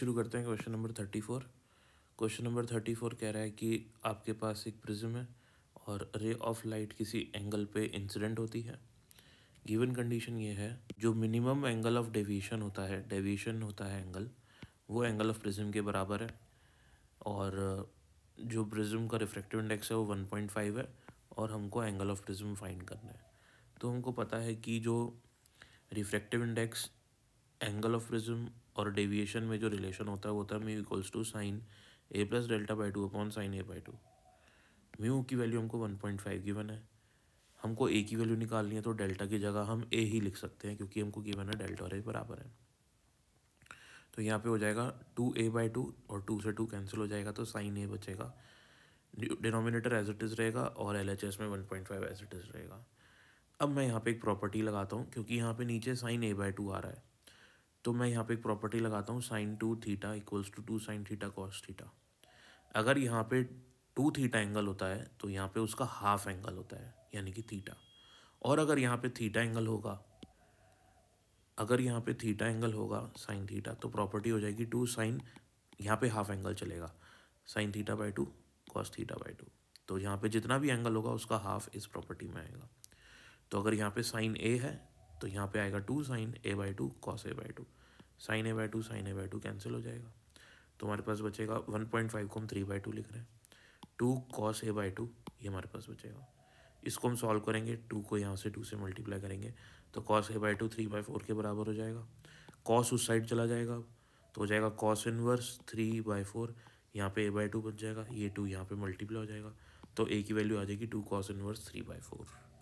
शुरू करते हैं question number thirty four question number thirty four कह रहा है कि आपके पास एक प्रिज्म है और रे ऑफ लाइट किसी एंगल पे इंसिडेंट होती है गिवन कंडीशन ये है जो मिनिमम एंगल ऑफ डेविएशन होता है डेविएशन होता है एंगल वो एंगल ऑफ प्रिज्म के बराबर है और जो प्रिज्म का रिफ्रैक्टिव इंडेक्स है वो वन पॉइंट फाइव है और हमको एंगल ऑफ प्रिज्म फाइंड करना है तो हमको पता है कि जो refractive index angle of prism और डेविएशन में जो रिलेशन होता है वो होता है mu equals to sine A plus delta by two upon sine A by two mu की वैल्यू हमको वन पॉइंट फाइव गिवन है हमको ए की वैल्यू निकालनी है तो डेल्टा की जगह हम ए ही लिख सकते हैं क्योंकि हमको गिवन है डेल्टा और ए बराबर है तो यहाँ पे हो जाएगा टू ए बाई टू और टू से टू कैंसिल हो जाएगा तो साइन ए बचेगा डिनोमिनेटर एज इट इज़ रहेगा और एल एच एस में one point five as it is रहेगा अब मैं यहाँ पे एक प्रॉपर्टी लगाता हूँ क्योंकि यहाँ पे नीचे साइन ए बाई टू आ रहा है तो मैं यहाँ पे एक प्रॉपर्टी लगाता हूँ sine two theta equals to two sine theta cos theta अगर यहाँ पे टू थीटा एंगल होता है तो यहाँ पे उसका हाफ एंगल होता है यानी कि थीटा और अगर यहाँ पे थीटा एंगल होगा अगर यहाँ पे थीटा एंगल होगा साइन थीटा तो प्रॉपर्टी हो जाएगी टू साइन यहाँ पे हाफ एंगल चलेगा sine theta by two cos theta by two तो यहाँ पे जितना भी एंगल होगा उसका हाफ इस प्रॉपर्टी में आएगा तो अगर यहाँ पे साइन ए है तो यहाँ पे आएगा two sine A by two cos A by two sine A by two sine A by two cancel हो जाएगा तो हमारे पास बचेगा वन पॉइंट फाइव को हम थ्री बाई टू लिख रहे हैं two cos A by two ये हमारे पास बचेगा इसको हम सॉल्व करेंगे टू को यहाँ से टू से मल्टीप्लाई करेंगे तो cos A by two three by four के बराबर हो जाएगा कॉस उस साइड चला जाएगा अब तो हो जाएगा cos inverse three by four यहाँ पे ए बाई टू बच जाएगा ये टू यहाँ पे मल्टीप्लाई हो जाएगा तो ए की वैल्यू आ जाएगी two cos inverse three by four